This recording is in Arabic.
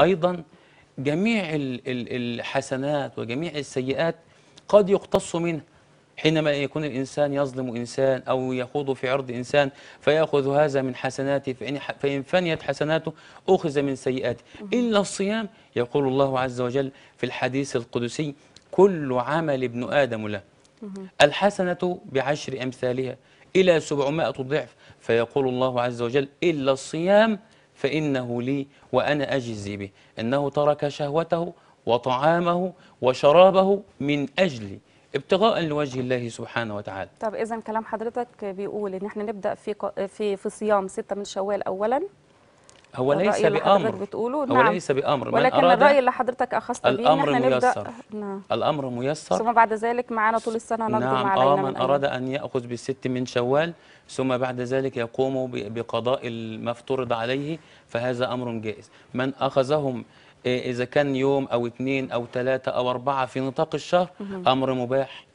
أيضا جميع الحسنات وجميع السيئات قد يقتص منه حينما يكون الإنسان يظلم إنسان أو يخوض في عرض إنسان فيأخذ هذا من حسناته فإن, فإن فنيت حسناته أخذ من سيئاته إلا الصيام يقول الله عز وجل في الحديث القدسي كل عمل ابن آدم له الحسنة بعشر أمثالها إلى سبعمائة ضعف فيقول الله عز وجل إلا الصيام فإنه لي وأنا أجزي به أنه ترك شهوته وطعامه وشرابه من أجلي ابتغاء لوجه الله سبحانه وتعالى طب إذا كلام حضرتك بيقول إن احنا نبدأ في في في صيام ستة من شوال أولا هو ليس بأمر بتقوله هو نعم. ليس بأمر ولكن الرأي اللي حضرتك أخذت بيه إن احنا نبدأ نعم. الأمر ميسر ثم بعد ذلك معانا طول السنة نقدم نعم آه، علينا آه من, من أراد أن يأخذ بالست من شوال ثم بعد ذلك يقوم بقضاء ما افترض عليه فهذا أمر جائز من أخذهم إذا كان يوم أو اثنين أو ثلاثة أو أربعة في نطاق الشهر أمر مباح